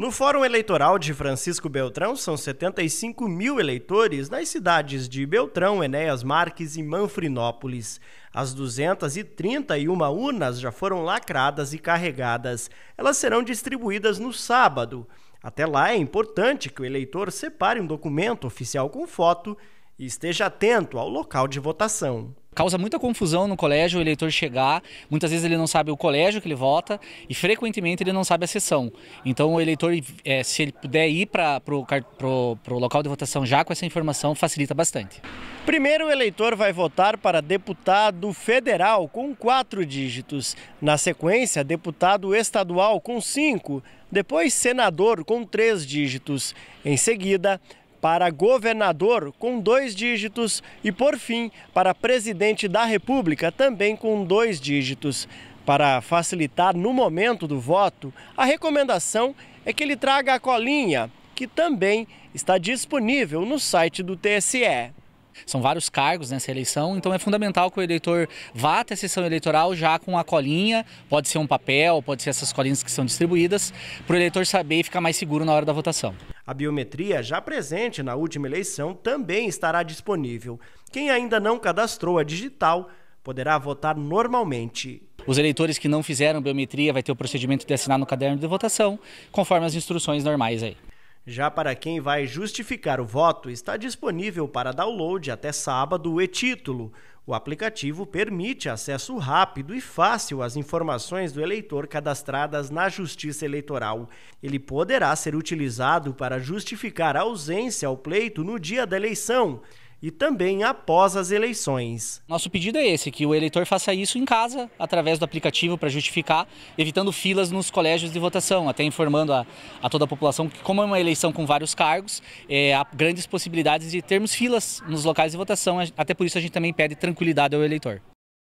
No Fórum Eleitoral de Francisco Beltrão, são 75 mil eleitores nas cidades de Beltrão, Enéas Marques e Manfrinópolis. As 231 urnas já foram lacradas e carregadas. Elas serão distribuídas no sábado. Até lá, é importante que o eleitor separe um documento oficial com foto e esteja atento ao local de votação. Causa muita confusão no colégio o eleitor chegar, muitas vezes ele não sabe o colégio que ele vota e frequentemente ele não sabe a sessão. Então o eleitor, é, se ele puder ir para o local de votação já com essa informação, facilita bastante. Primeiro o eleitor vai votar para deputado federal com quatro dígitos, na sequência deputado estadual com cinco, depois senador com três dígitos, em seguida para governador com dois dígitos e, por fim, para presidente da República também com dois dígitos. Para facilitar no momento do voto, a recomendação é que ele traga a colinha, que também está disponível no site do TSE. São vários cargos nessa eleição, então é fundamental que o eleitor vá até a sessão eleitoral já com a colinha, pode ser um papel, pode ser essas colinhas que são distribuídas, para o eleitor saber e ficar mais seguro na hora da votação. A biometria, já presente na última eleição, também estará disponível. Quem ainda não cadastrou a digital poderá votar normalmente. Os eleitores que não fizeram biometria vai ter o procedimento de assinar no caderno de votação, conforme as instruções normais aí. Já para quem vai justificar o voto, está disponível para download até sábado o e-título. O aplicativo permite acesso rápido e fácil às informações do eleitor cadastradas na Justiça Eleitoral. Ele poderá ser utilizado para justificar a ausência ao pleito no dia da eleição e também após as eleições. Nosso pedido é esse, que o eleitor faça isso em casa, através do aplicativo para justificar, evitando filas nos colégios de votação, até informando a, a, toda a população que como é uma eleição com vários cargos, é, há grandes possibilidades de termos filas nos locais de votação, até por isso a gente também pede tranquilidade ao eleitor.